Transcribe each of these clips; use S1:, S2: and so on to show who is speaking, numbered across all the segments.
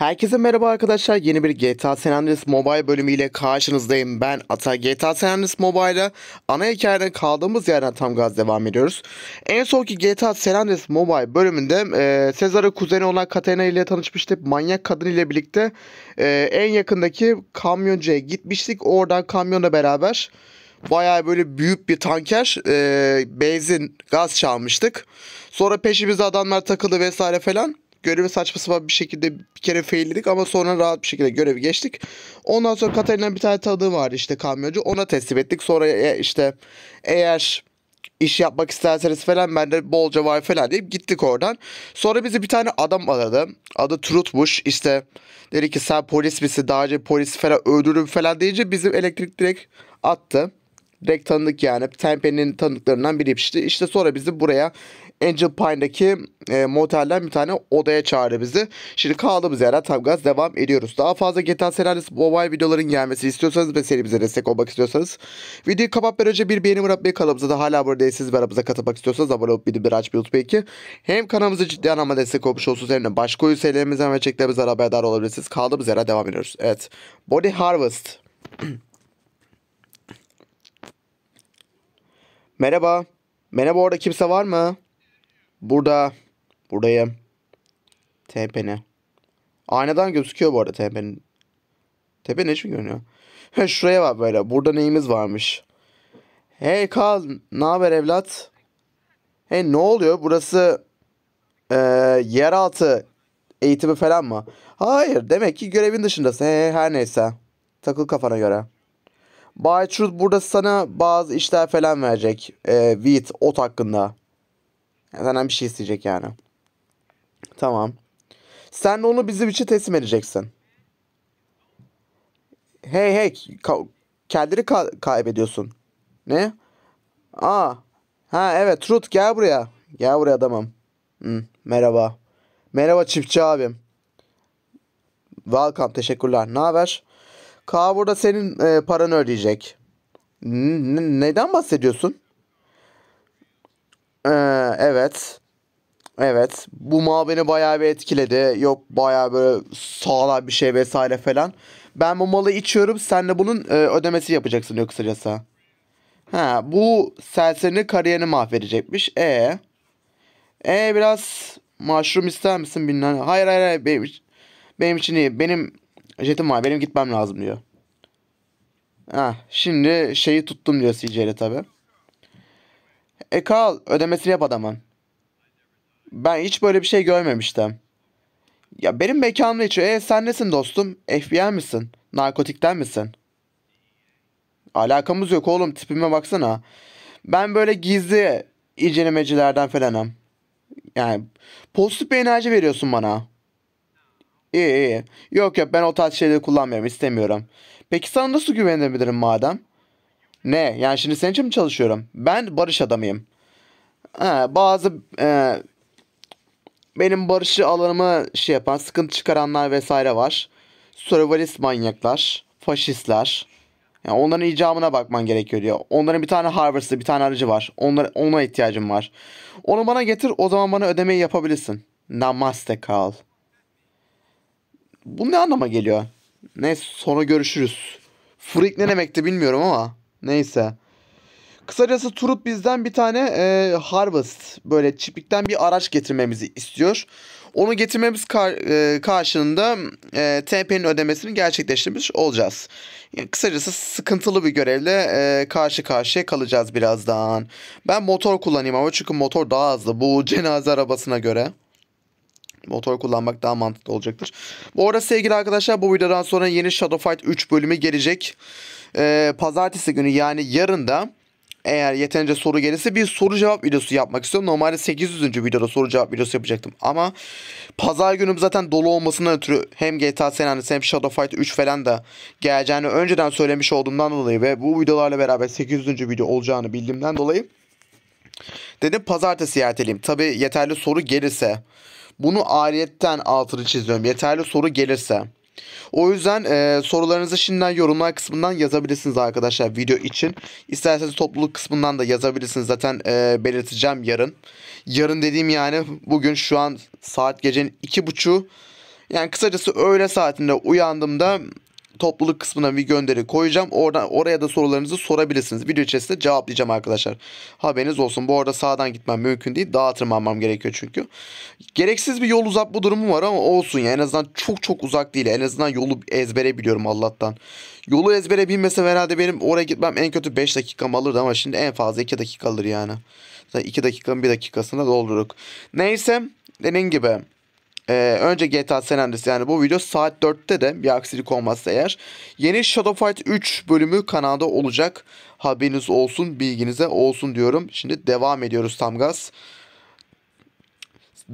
S1: Herkese merhaba arkadaşlar. Yeni bir GTA San Andreas Mobile bölümüyle karşınızdayım. Ben Ata. GTA San Andreas Mobile'da ana hikayeden kaldığımız yerden tam gaz devam ediyoruz. En sonki GTA San Andreas Mobile bölümünde e, Sezar'ın kuzeni olan Katerina ile tanışmıştık. Manyak kadın ile birlikte e, en yakındaki kamyoncuya gitmiştik. Oradan kamyonla beraber baya böyle büyük bir tanker e, benzin gaz çalmıştık. Sonra peşimize adamlar takıldı vesaire falan. Görevi saçma sapan bir şekilde bir kere failledik ama sonra rahat bir şekilde görevi geçtik. Ondan sonra Katarina'nın bir tane tanıdığı vardı işte kamyoncu. Ona teslim ettik. Sonra e, işte eğer iş yapmak isterseniz falan ben de bolca var falan deyip gittik oradan. Sonra bizi bir tane adam aradı. Adı Trutmuş işte dedi ki sen polis misin daha önce polis falan öldürürüm falan deyince bizim elektrik direkt attı. Direkt tanıdık yani. Tempe'nin tanıklarından biri işte. İşte sonra bizi buraya Angel Pine'daki e, motelden bir tane odaya çağırdı bizi. Şimdi kaldığımız yerden tam gaz devam ediyoruz. Daha fazla GTA Senaryos Mobile videoların gelmesi istiyorsanız ve serimize destek olmak istiyorsanız videoyu kapatmadan önce bir beğeni bırakmayı kanalımıza da hala abone Siz ve aramıza katılmak istiyorsanız abone olup bildirimleri açmayı unutmayın ki hem kanalımızı ciddi anlamda destek olmuş olsunuz hem de başka oyun serilerimizden ve çeklerimizden haberdar olabilirsiniz. Kaldığımız yerden devam ediyoruz. Evet. Body Harvest. Merhaba. Merhaba orada kimse var mı? Burada buradayım. tepene Aynadan gözüküyor bu arada TP'nin. Tepe ne için görünüyor? Şuraya bak böyle. Burada neyimiz varmış? Hey Kal, ne haber evlat? Hey ne oluyor? Burası e, yeraltı eğitimi falan mı? Hayır, demek ki görevin dışındasın. He, her neyse. Takıl kafana göre. Bay Truth burada sana bazı işler falan verecek. E, Wheat, ot hakkında. Senden bir şey isteyecek yani. Tamam. Sen de onu bizim için teslim edeceksin. Hey hey. Ka- kendini ka- kaybediyorsun. Ne? Aa. Ha evet. Truth gel buraya. Gel buraya adamım. Hı, merhaba. Merhaba çiftçi abim. Welcome. Teşekkürler. Ne haber? Kaa burada senin e, paranı ödeyecek. N- neden bahsediyorsun? Ee, evet. Evet. Bu mal beni bayağı bir etkiledi. Yok bayağı böyle sağlam bir şey vesaire falan. Ben bu malı içiyorum. Sen de bunun e, ödemesi yapacaksın diyor kısacası. Ha, bu serserinin kariyerini mahvedecekmiş. E e biraz maşrum ister misin bilmem. Hayır hayır hayır benim, benim için iyi. Benim jetim var. Benim gitmem lazım diyor. Ha, şimdi şeyi tuttum diyor CJ'de tabii. E kal ödemesini yap adamın. Ben hiç böyle bir şey görmemiştim. Ya benim mekanımda içiyor. E sen nesin dostum? FBI misin? Narkotikten misin? Alakamız yok oğlum tipime baksana. Ben böyle gizli incelemecilerden falanım. Yani pozitif bir enerji veriyorsun bana. İyi iyi. Yok yok ben o tarz şeyleri kullanmıyorum istemiyorum. Peki sana nasıl güvenebilirim madem? Ne? Yani şimdi senin için mi çalışıyorum? Ben barış adamıyım. Ha, bazı e, benim barışı alanımı şey yapan, sıkıntı çıkaranlar vesaire var. Survivalist manyaklar, faşistler. Yani onların icamına bakman gerekiyor diyor. Onların bir tane harvest'ı, bir tane aracı var. Onlara, ona ihtiyacım var. Onu bana getir, o zaman bana ödemeyi yapabilirsin. Namaste kal. Bu ne anlama geliyor? Ne? sonra görüşürüz. Freak ne demekti bilmiyorum ama. Neyse. Kısacası Turut bizden bir tane e, Harvest böyle çipikten bir araç getirmemizi istiyor. Onu getirmemiz kar, e, karşılığında e, TP'nin ödemesini gerçekleştirmiş olacağız. Yani kısacası sıkıntılı bir görevle e, karşı karşıya kalacağız birazdan. Ben motor kullanayım ama çünkü motor daha hızlı bu cenaze arabasına göre. Motor kullanmak daha mantıklı olacaktır. Bu arada sevgili arkadaşlar bu videodan sonra yeni Shadow Fight 3 bölümü gelecek e, pazartesi günü yani yarın da eğer yeterince soru gelirse bir soru cevap videosu yapmak istiyorum. Normalde 800. videoda soru cevap videosu yapacaktım. Ama pazar günüm zaten dolu olmasından ötürü hem GTA San Andreas hem Shadow Fight 3 falan da geleceğini önceden söylemiş olduğumdan dolayı ve bu videolarla beraber 800. video olacağını bildiğimden dolayı dedim pazartesi erteleyeyim. Tabi yeterli soru gelirse bunu ariyetten altını çiziyorum. Yeterli soru gelirse o yüzden e, sorularınızı şimdiden yorumlar kısmından yazabilirsiniz arkadaşlar video için. İsterseniz topluluk kısmından da yazabilirsiniz. Zaten e, belirteceğim yarın. Yarın dediğim yani bugün şu an saat gecenin iki buçu. Yani kısacası öğle saatinde uyandığımda topluluk kısmına bir gönderi koyacağım. Oradan oraya da sorularınızı sorabilirsiniz. Video içerisinde cevaplayacağım arkadaşlar. Haberiniz olsun. Bu arada sağdan gitmem mümkün değil. Dağa tırmanmam gerekiyor çünkü. Gereksiz bir yol bu durumu var ama olsun ya. En azından çok çok uzak değil. En azından yolu ezbere biliyorum Allah'tan. Yolu ezbere bilmesem herhalde benim oraya gitmem en kötü 5 dakikam alırdı ama şimdi en fazla 2 dakika alır yani. 2 dakikanın 1 dakikasına doldurduk. Neyse dediğim gibi ee, önce GTA San Andreas yani bu video saat 4'te de bir aksilik olmazsa eğer. Yeni Shadow Fight 3 bölümü kanalda olacak. Haberiniz olsun, bilginize olsun diyorum. Şimdi devam ediyoruz tam gaz.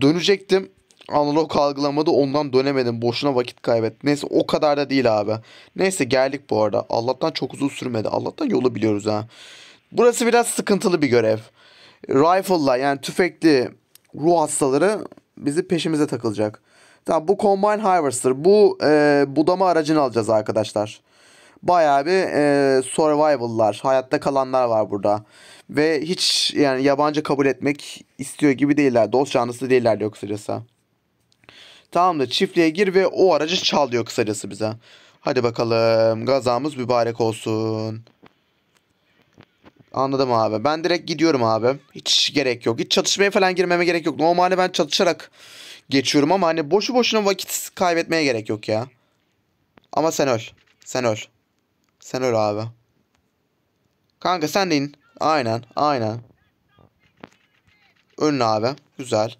S1: Dönecektim. Analog algılamadı ondan dönemedim. Boşuna vakit kaybettim. Neyse o kadar da değil abi. Neyse geldik bu arada. Allah'tan çok uzun sürmedi. Allah'tan yolu biliyoruz ha. Burası biraz sıkıntılı bir görev. Rifle'la yani tüfekli ruh hastaları bizi peşimize takılacak. Tamam bu Combine Harvester. Bu e, budama aracını alacağız arkadaşlar. Bayağı bir e, survival'lar, hayatta kalanlar var burada. Ve hiç yani yabancı kabul etmek istiyor gibi değiller. Dost canlısı değiller diyor kısacası. Tamamdır çiftliğe gir ve o aracı çal diyor kısacası bize. Hadi bakalım gazamız mübarek olsun. Anladım abi. Ben direkt gidiyorum abi. Hiç gerek yok. Hiç çatışmaya falan girmeme gerek yok. Normalde ben çatışarak geçiyorum ama hani boşu boşuna vakit kaybetmeye gerek yok ya. Ama sen öl. Sen öl. Sen öl abi. Kanka sen de in. Aynen. Aynen. Önün abi. Güzel.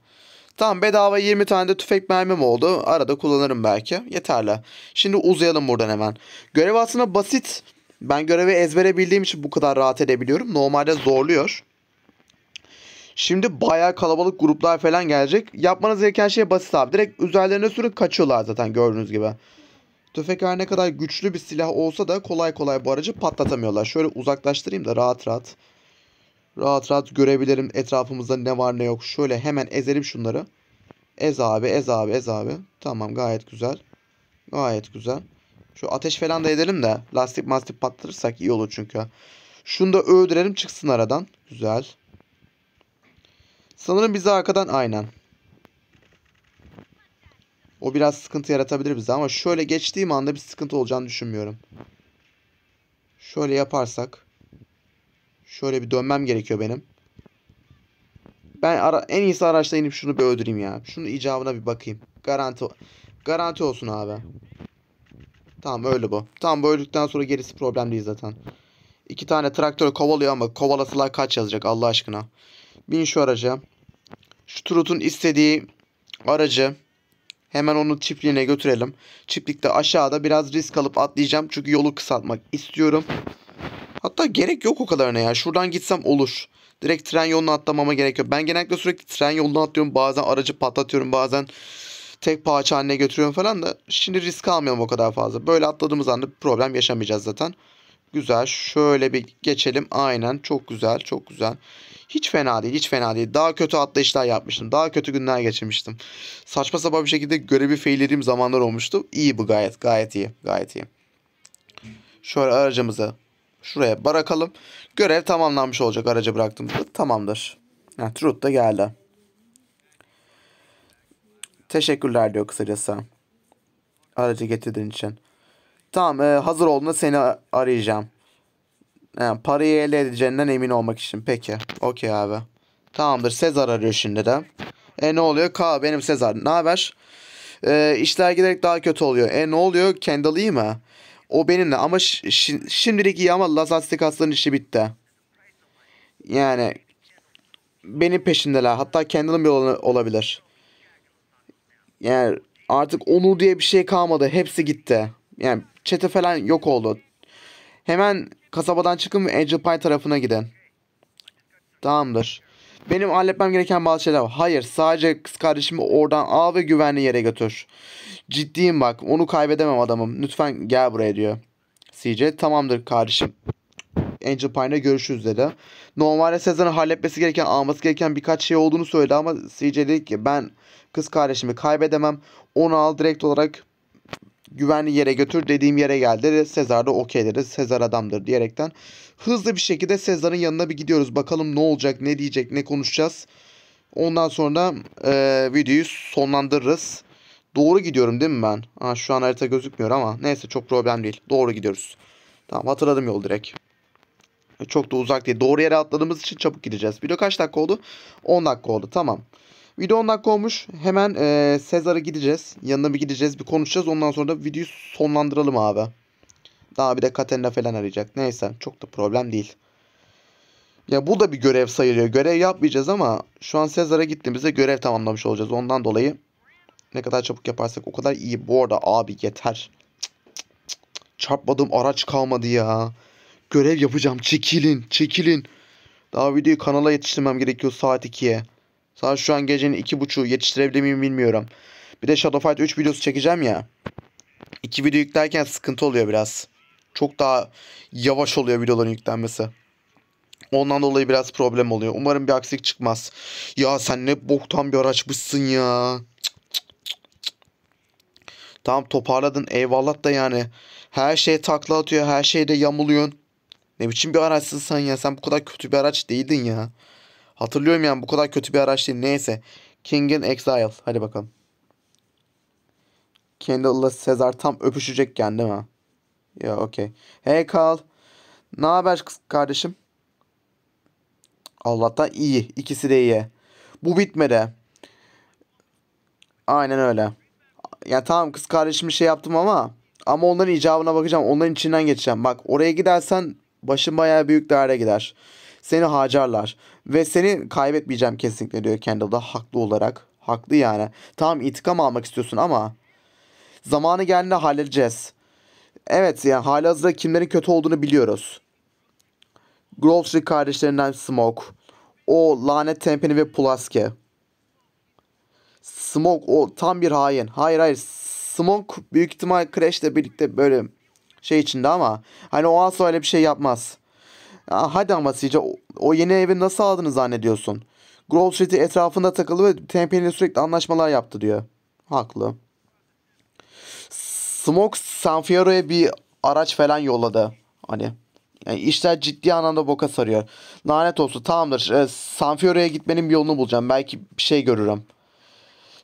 S1: Tamam bedava 20 tane de tüfek mermim oldu. Arada kullanırım belki. Yeterli. Şimdi uzayalım buradan hemen. Görev aslında basit ben görevi ezbere bildiğim için bu kadar rahat edebiliyorum. Normalde zorluyor. Şimdi bayağı kalabalık gruplar falan gelecek. Yapmanız gereken şey basit abi. Direkt üzerlerine sürüp kaçıyorlar zaten gördüğünüz gibi. Tüfek her ne kadar güçlü bir silah olsa da kolay kolay bu aracı patlatamıyorlar. Şöyle uzaklaştırayım da rahat rahat. Rahat rahat görebilirim etrafımızda ne var ne yok. Şöyle hemen ezelim şunları. Ez abi ez abi ez abi. Tamam gayet güzel. Gayet güzel. Şu ateş falan da edelim de lastik mastik patlatırsak iyi olur çünkü. Şunu da öldürelim çıksın aradan. Güzel. Sanırım bizi arkadan aynen. O biraz sıkıntı yaratabilir bize ama şöyle geçtiğim anda bir sıkıntı olacağını düşünmüyorum. Şöyle yaparsak. Şöyle bir dönmem gerekiyor benim. Ben ara, en iyisi araçla inip şunu bir öldüreyim ya. Şunu icabına bir bakayım. Garanti garanti olsun abi. Tamam öyle bu. Tamam bu öldükten sonra gerisi problem değil zaten. İki tane traktör kovalıyor ama kovalasalar kaç yazacak Allah aşkına. Bin şu araca. Şu Trut'un istediği aracı hemen onu çiftliğine götürelim. Çiftlikte aşağıda biraz risk alıp atlayacağım. Çünkü yolu kısaltmak istiyorum. Hatta gerek yok o kadarına ya. Şuradan gitsem olur. Direkt tren yoluna atlamama gerekiyor. Ben genellikle sürekli tren yoluna atlıyorum. Bazen aracı patlatıyorum. Bazen tek parça haline götürüyorum falan da şimdi risk almayalım o kadar fazla. Böyle atladığımız anda problem yaşamayacağız zaten. Güzel. Şöyle bir geçelim. Aynen. Çok güzel. Çok güzel. Hiç fena değil. Hiç fena değil. Daha kötü atlayışlar yapmıştım. Daha kötü günler geçirmiştim. Saçma sapan bir şekilde görevi faillediğim zamanlar olmuştu. İyi bu gayet. Gayet iyi. Gayet iyi. Şöyle aracımızı şuraya bırakalım. Görev tamamlanmış olacak aracı bıraktığımızda. Tamamdır. Yani truth da geldi. Teşekkürler diyor kısacası. Aracı getirdiğin için. Tamam e, hazır olduğunda seni arayacağım. Yani e, parayı elde edeceğinden emin olmak için. Peki. Okey abi. Tamamdır. Sezar arıyor şimdi de. E ne oluyor? K benim Sezar. Ne haber? E, işler giderek daha kötü oluyor. E ne oluyor? Kendall iyi mi? O benimle ama şimdilik iyi ama Lazastik hastanın işi bitti. Yani benim peşindeler. Hatta Kendall'ın bir olabilir. Yani artık onur diye bir şey kalmadı. Hepsi gitti. Yani çete falan yok oldu. Hemen kasabadan çıkın ve Angel Pie tarafına gidin. Tamamdır. Benim halletmem gereken bazı şeyler var. Hayır sadece kız kardeşimi oradan al ve güvenli yere götür. Ciddiyim bak onu kaybedemem adamım. Lütfen gel buraya diyor. CJ tamamdır kardeşim. Angel Pine'e görüşürüz dedi. Normalde Sezar'ın halletmesi gereken, alması gereken birkaç şey olduğunu söyledi ama CJ dedi ki ben kız kardeşimi kaybedemem. Onu al direkt olarak güvenli yere götür dediğim yere geldi. Dedi. Sezar da okey dedi. Sezar adamdır diyerekten. Hızlı bir şekilde Sezar'ın yanına bir gidiyoruz. Bakalım ne olacak, ne diyecek, ne konuşacağız. Ondan sonra e, videoyu sonlandırırız. Doğru gidiyorum değil mi ben? Ha, şu an harita gözükmüyor ama neyse çok problem değil. Doğru gidiyoruz. Tamam hatırladım yol direkt. Çok da uzak değil. Doğru yere atladığımız için çabuk gideceğiz. Video kaç dakika oldu? 10 dakika oldu. Tamam. Video 10 dakika olmuş. Hemen e, Sezar'a gideceğiz. Yanına bir gideceğiz. Bir konuşacağız. Ondan sonra da videoyu sonlandıralım abi. Daha bir de Katerina falan arayacak. Neyse. Çok da problem değil. Ya bu da bir görev sayılıyor. Görev yapmayacağız ama şu an Sezar'a gittiğimizde görev tamamlamış olacağız. Ondan dolayı ne kadar çabuk yaparsak o kadar iyi. Bu arada abi yeter. Cık cık cık. Çarpmadığım araç kalmadı ya. Görev yapacağım. Çekilin. Çekilin. Daha videoyu kanala yetiştirmem gerekiyor saat 2'ye. Saat şu an gecenin 2.30'u. Yetiştirebilir miyim bilmiyorum. Bir de Shadow Fight 3 videosu çekeceğim ya. İki video yüklerken sıkıntı oluyor biraz. Çok daha yavaş oluyor videoların yüklenmesi. Ondan dolayı biraz problem oluyor. Umarım bir aksilik çıkmaz. Ya sen ne boktan bir araçmışsın ya. Tamam toparladın eyvallah da yani. Her şeye takla atıyor her şeyde yamuluyorsun. Ne biçim bir araçsın ya. Sen bu kadar kötü bir araç değildin ya. Hatırlıyorum yani bu kadar kötü bir araç değil. Neyse. King'in Exile. Hadi bakalım. Kendall'la Sezar tam öpüşecekken değil mi? Ya okey. Hey Carl. Ne haber kardeşim? Allah'tan iyi. İkisi de iyi. Bu bitmedi. Aynen öyle. Ya tamam kız kardeşim bir şey yaptım ama ama onların icabına bakacağım. Onların içinden geçeceğim. Bak oraya gidersen Başın bayağı büyük derde gider. Seni hacarlar. Ve seni kaybetmeyeceğim kesinlikle diyor Kendall'da haklı olarak. Haklı yani. Tamam intikam almak istiyorsun ama zamanı geldiğinde halledeceğiz. Evet yani hala hazırda kimlerin kötü olduğunu biliyoruz. Grove Street kardeşlerinden Smoke. O lanet Tempeni ve Pulaski. Smoke o tam bir hain. Hayır hayır. Smoke büyük ihtimal Crash'le birlikte böyle şey içinde ama hani o asla öyle bir şey yapmaz. Ya hadi ama CJ o, yeni evi nasıl aldığını zannediyorsun? Grove Street'i etrafında takılı ve Tempe sürekli anlaşmalar yaptı diyor. Haklı. Smoke Sanfiero'ya bir araç falan yolladı. Hani yani işler ciddi anlamda boka sarıyor. Lanet olsun tamamdır. E, ee, Sanfiore'ye gitmenin bir yolunu bulacağım. Belki bir şey görürüm.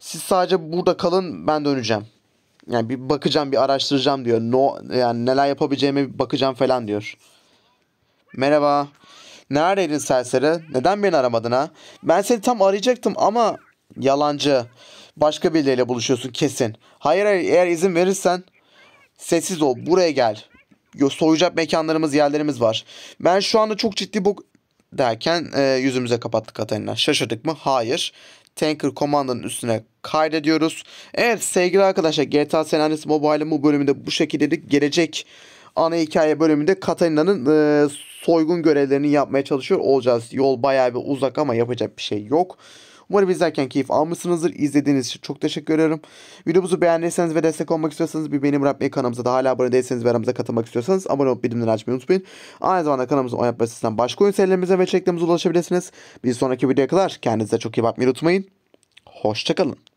S1: Siz sadece burada kalın ben döneceğim. Yani bir bakacağım, bir araştıracağım diyor. No yani neler yapabileceğimi bakacağım falan diyor. Merhaba. Neredeydin serseri? Neden beni aramadın ha? Ben seni tam arayacaktım ama yalancı. Başka biriyle buluşuyorsun kesin. Hayır eğer izin verirsen sessiz ol. Buraya gel. Soyacak mekanlarımız, yerlerimiz var. Ben şu anda çok ciddi bu derken e, yüzümüze kapattık Katarina. Şaşırdık mı? Hayır. Tanker Commando'nun üstüne kaydediyoruz. Evet sevgili arkadaşlar GTA San Andreas Mobile'ın bu bölümünde bu şekilde gelecek ana hikaye bölümünde Katarina'nın e, soygun görevlerini yapmaya çalışıyor olacağız. Yol bayağı bir uzak ama yapacak bir şey yok. Umarım izlerken keyif almışsınızdır. İzlediğiniz için çok teşekkür ederim. Videomuzu beğendiyseniz ve destek olmak istiyorsanız bir beğeni bırakmayı kanalımıza da hala abone değilseniz ve aramıza katılmak istiyorsanız abone olup bildirimleri açmayı unutmayın. Aynı zamanda kanalımızın oyun yapmasından başka oyun serilerimize ve çeklerimize ulaşabilirsiniz. Bir sonraki videoya kadar kendinize çok iyi bakmayı unutmayın. Hoşçakalın.